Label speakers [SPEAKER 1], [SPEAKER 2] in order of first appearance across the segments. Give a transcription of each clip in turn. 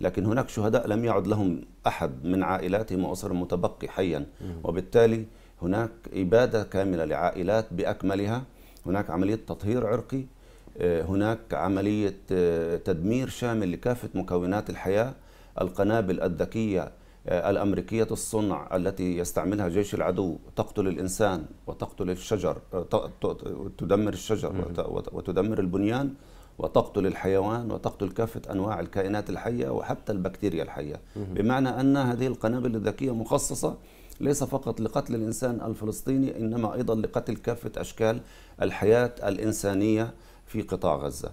[SPEAKER 1] لكن هناك شهداء لم يعد لهم أحد من عائلاتهم وأسر متبقي حيا وبالتالي هناك إبادة كاملة لعائلات بأكملها هناك عملية تطهير عرقي آه، هناك عملية آه، تدمير شامل لكافة مكونات الحياة القنابل الذكية آه، الأمريكية الصنع التي يستعملها جيش العدو تقتل الإنسان وتقتل الشجر تدمر الشجر وتدمر البنيان وتقتل الحيوان وتقتل كافة أنواع الكائنات الحية وحتى البكتيريا الحية بمعنى أن هذه القنابل الذكية مخصصة ليس فقط لقتل الإنسان الفلسطيني إنما أيضا لقتل كافة أشكال الحياة الإنسانية في قطاع غزة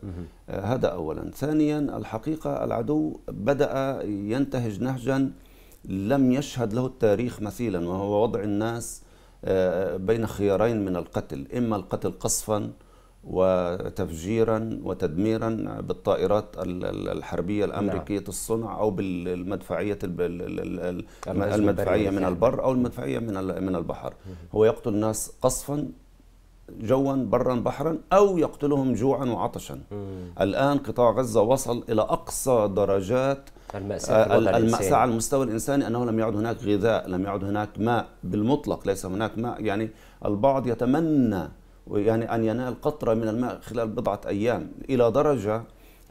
[SPEAKER 1] آه، هذا أولا ثانيا الحقيقة العدو بدأ ينتهج نهجا لم يشهد له التاريخ مثيلا وهو وضع الناس آه، بين خيارين من القتل إما القتل قصفاً وتفجيرا وتدميرا بالطائرات الحربيه الامريكيه نعم. الصنع او بالمدفعيه المدفعيه من البر او المدفعيه من من البحر هو يقتل الناس قصفا جوا برا بحرا او يقتلهم جوعا وعطشا الان قطاع غزه وصل الى اقصى درجات المأساة, آه، المأساة على المستوى الإنساني أنه لم يعد هناك غذاء لم يعد هناك ماء بالمطلق ليس هناك ماء يعني البعض يتمنى يعني أن ينال قطرة من الماء خلال بضعة أيام إلى درجة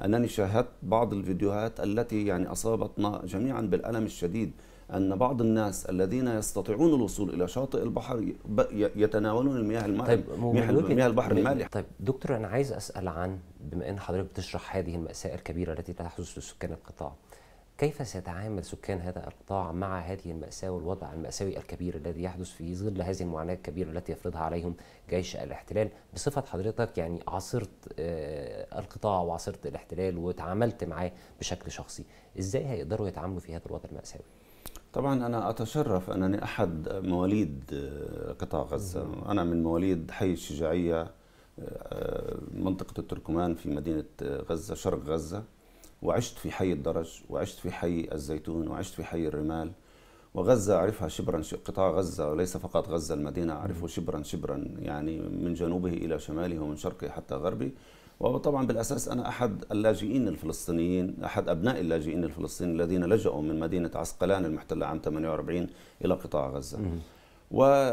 [SPEAKER 1] أنني شاهدت بعض الفيديوهات التي يعني أصابتنا جميعا بالألم الشديد أن بعض الناس الذين يستطيعون الوصول إلى شاطئ البحر يتناولون المياه المالحه طيب مياه, مياه البحر المالح طيب
[SPEAKER 2] دكتور أنا عايز أسأل عن بما أن حضرتك بتشرح هذه المأساة الكبيرة التي تحدث لسكان القطاع كيف سيتعامل سكان هذا القطاع مع هذه المأساة والوضع المأساوي الكبير الذي يحدث في ظل هذه المعاناة الكبيرة التي يفرضها عليهم جيش الاحتلال بصفة حضرتك يعني عاصرت آه، القطاع وعاصرت الاحتلال وتعاملت معاه بشكل شخصي إزاي هيقدروا يتعاملوا في هذا الوضع المأساوي؟
[SPEAKER 1] طبعا أنا أتشرف أنني أحد مواليد آه، قطاع غزة أنا من مواليد حي الشجاعية آه، منطقة التركمان في مدينة غزة شرق غزة وعشت في حي الدرج وعشت في حي الزيتون وعشت في حي الرمال وغزة أعرفها شبرا قطاع غزة وليس فقط غزة المدينة أعرفه شبرا شبرا يعني من جنوبه إلى شماله ومن شرقه حتى غربه وطبعا بالأساس أنا أحد اللاجئين الفلسطينيين أحد أبناء اللاجئين الفلسطينيين الذين لجأوا من مدينة عسقلان المحتلة عام 48 إلى قطاع غزة و